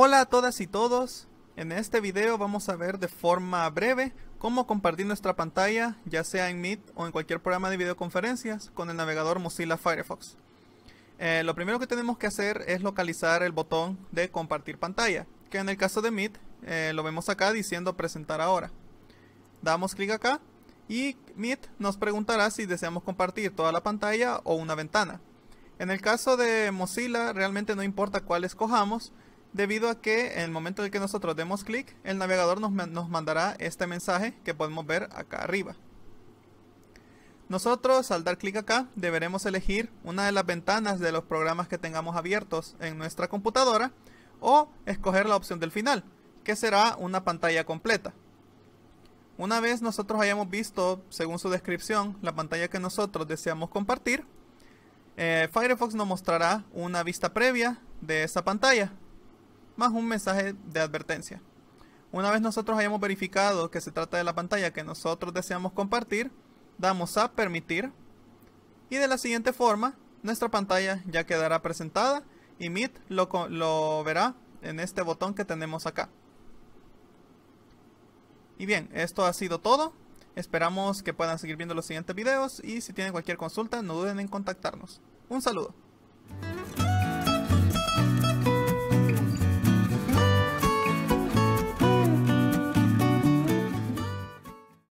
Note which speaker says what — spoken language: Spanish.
Speaker 1: Hola a todas y todos, en este video vamos a ver de forma breve cómo compartir nuestra pantalla, ya sea en Meet o en cualquier programa de videoconferencias, con el navegador Mozilla Firefox. Eh, lo primero que tenemos que hacer es localizar el botón de compartir pantalla, que en el caso de Meet eh, lo vemos acá diciendo presentar ahora. Damos clic acá y Meet nos preguntará si deseamos compartir toda la pantalla o una ventana. En el caso de Mozilla realmente no importa cuál escojamos, debido a que en el momento en que nosotros demos clic, el navegador nos, mandará este mensaje que podemos ver acá arriba. Nosotros al dar clic acá deberemos elegir una de las ventanas de los programas que tengamos abiertos en nuestra computadora o escoger la opción del final, que será una pantalla completa. Una vez nosotros hayamos visto, según su descripción, la pantalla que nosotros deseamos compartir, eh, Firefox nos mostrará una vista previa de esa pantalla, más un mensaje de advertencia. Una vez nosotros hayamos verificado que se trata de la pantalla que nosotros deseamos compartir, damos a permitir y de la siguiente forma nuestra pantalla ya quedará presentada y Meet lo, lo verá en este botón que tenemos acá. Y bien, esto ha sido todo. Esperamos que puedan seguir viendo los siguientes videos y si tienen cualquier consulta no duden en contactarnos. Un saludo.